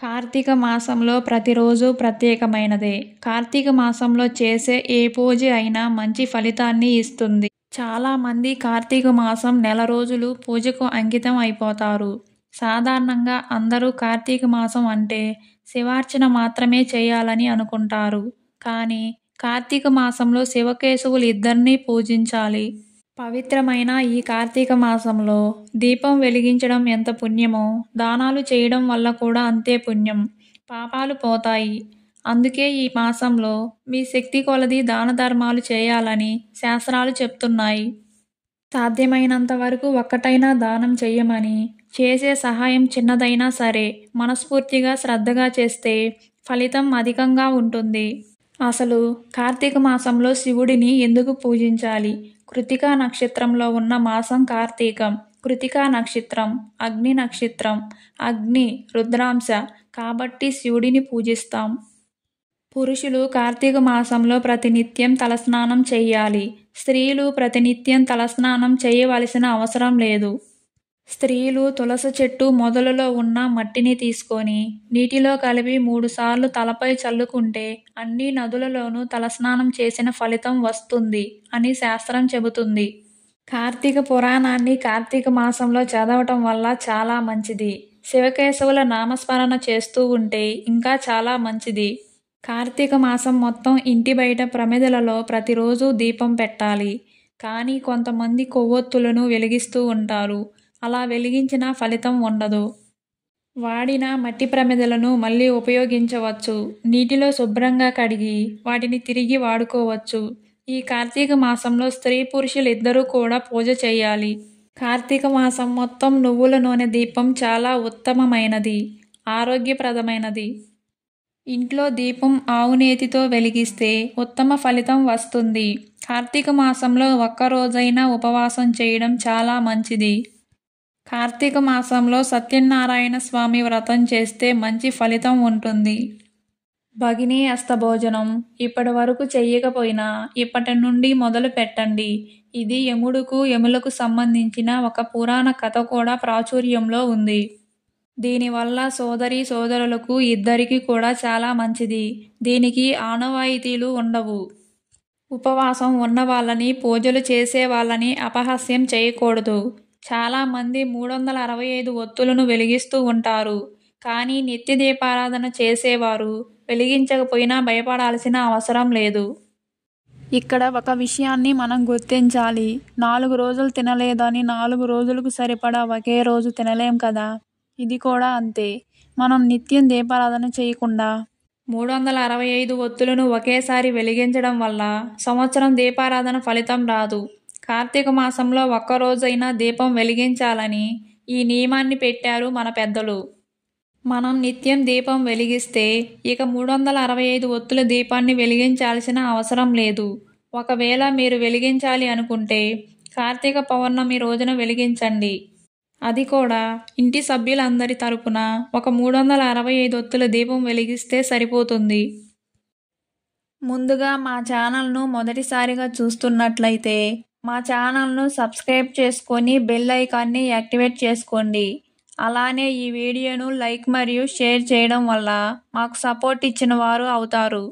కార్తీక మాసంలో ప్రతిరోజు ప్రత్యేకమైనదే కార్తీక మాసంలో చేసే ఏ పూజ అయినా మంచి ఫలితాన్ని ఇస్తుంది చాలామంది కార్తీక మాసం నెల రోజులు పూజకు అంకితం అయిపోతారు సాధారణంగా అందరూ కార్తీక మాసం అంటే శివార్చన మాత్రమే చేయాలని అనుకుంటారు కానీ కార్తీక మాసంలో శివకేశవులు ఇద్దరినీ పూజించాలి పవిత్రమైన ఈ కార్తీక మాసంలో దీపం వెలిగించడం ఎంత పుణ్యమో దానాలు చేయడం వల్ల కూడా అంతే పుణ్యం పాపాలు పోతాయి అందుకే ఈ మాసంలో మీ శక్తి కొలది దాన ధర్మాలు చేయాలని శాస్త్రాలు చెప్తున్నాయి సాధ్యమైనంత వరకు ఒక్కటైనా దానం చేయమని చేసే సహాయం చిన్నదైనా సరే మనస్ఫూర్తిగా శ్రద్ధగా చేస్తే ఫలితం అధికంగా ఉంటుంది అసలు కార్తీక మాసంలో శివుడిని ఎందుకు పూజించాలి కృతికా నక్షత్రంలో ఉన్న మాసం కార్తీకం కృతికా నక్షత్రం అగ్ని నక్షత్రం అగ్ని రుద్రాంశ కాబట్టి శివుడిని పూజిస్తాం పురుషులు కార్తీక మాసంలో ప్రతినిత్యం తలస్నానం చేయాలి స్త్రీలు ప్రతినిత్యం తలస్నానం చేయవలసిన అవసరం లేదు స్త్రీలు తులసి చెట్టు మొదలులో ఉన్న మట్టిని తీసుకొని నీటిలో కలిపి మూడుసార్లు తలపై చల్లుకుంటే అన్ని నదులలోనూ తలస్నానం చేసిన ఫలితం వస్తుంది అని శాస్త్రం చెబుతుంది కార్తీక పురాణాన్ని కార్తీక మాసంలో చదవటం వల్ల చాలా మంచిది శివకేశవుల నామస్మరణ చేస్తూ ఉంటే ఇంకా చాలా మంచిది కార్తీక మాసం మొత్తం ఇంటి బయట ప్రమిదలలో ప్రతిరోజు దీపం పెట్టాలి కానీ కొంతమంది కొవ్వొత్తులను వెలిగిస్తూ ఉంటారు అలా వెలిగించిన ఫలితం ఉండదు వాడిన మట్టి ప్రమిదలను మళ్ళీ ఉపయోగించవచ్చు నీటిలో శుభ్రంగా కడిగి వాటిని తిరిగి వాడుకోవచ్చు ఈ కార్తీక మాసంలో స్త్రీ పురుషులు ఇద్దరూ కూడా పూజ చేయాలి కార్తీక మాసం మొత్తం నువ్వుల నూనె దీపం చాలా ఉత్తమమైనది ఆరోగ్యప్రదమైనది ఇంట్లో దీపం ఆవునేతితో వెలిగిస్తే ఉత్తమ ఫలితం వస్తుంది కార్తీక మాసంలో ఒక్కరోజైనా ఉపవాసం చేయడం చాలా మంచిది కార్తీక మాసంలో సత్యనారాయణ స్వామి వ్రతం చేస్తే మంచి ఫలితం ఉంటుంది భగినీ అస్తభోజనం ఇప్పటి వరకు చెయ్యకపోయినా ఇప్పటి నుండి మొదలు పెట్టండి ఇది యముడుకు యములకు సంబంధించిన ఒక పురాణ కథ కూడా ప్రాచుర్యంలో ఉంది దీనివల్ల సోదరి సోదరులకు ఇద్దరికీ కూడా చాలా మంచిది దీనికి ఆనవాయితీలు ఉండవు ఉపవాసం ఉన్న వాళ్ళని పూజలు చేసే వాళ్ళని అపహాస్యం చేయకూడదు చాలామంది మూడు వందల అరవై ఐదు ఒత్తులను వెలిగిస్తూ ఉంటారు కానీ నిత్య దీపారాధన చేసేవారు వెలిగించకపోయినా భయపడాల్సిన అవసరం లేదు ఇక్కడ ఒక విషయాన్ని మనం గుర్తించాలి నాలుగు రోజులు తినలేదని నాలుగు రోజులకు సరిపడా ఒకే రోజు తినలేం కదా ఇది కూడా అంతే మనం నిత్యం దీపారాధన చేయకుండా మూడు వందల అరవై ఐదు ఒత్తులను ఒకేసారి వెలిగించడం వల్ల సంవత్సరం దీపారాధన ఫలితం రాదు కార్తీక మాసంలో ఒక్కరోజైనా దీపం వెలిగించాలని ఈ నియమాన్ని పెట్టారు మన పెద్దలు మనం నిత్యం దీపం వెలిగిస్తే ఇక మూడు వందల అరవై ఐదు ఒత్తుల దీపాన్ని వెలిగించాల్సిన అవసరం లేదు ఒకవేళ మీరు వెలిగించాలి అనుకుంటే కార్తీక పౌర్ణమి రోజున వెలిగించండి అది కూడా ఇంటి సభ్యులందరి తరపున ఒక మూడు వందల అరవై ఐదు ఒత్తుల దీపం వెలిగిస్తే సరిపోతుంది ముందుగా మా ఛానల్ను మొదటిసారిగా చూస్తున్నట్లయితే మా ఛానల్ను సబ్స్క్రైబ్ చేసుకొని బెల్ ఐకాన్ని యాక్టివేట్ చేసుకోండి అలానే ఈ వీడియోను లైక్ మరియు షేర్ చేయడం వల్ల మాకు సపోర్ట్ ఇచ్చిన వారు అవుతారు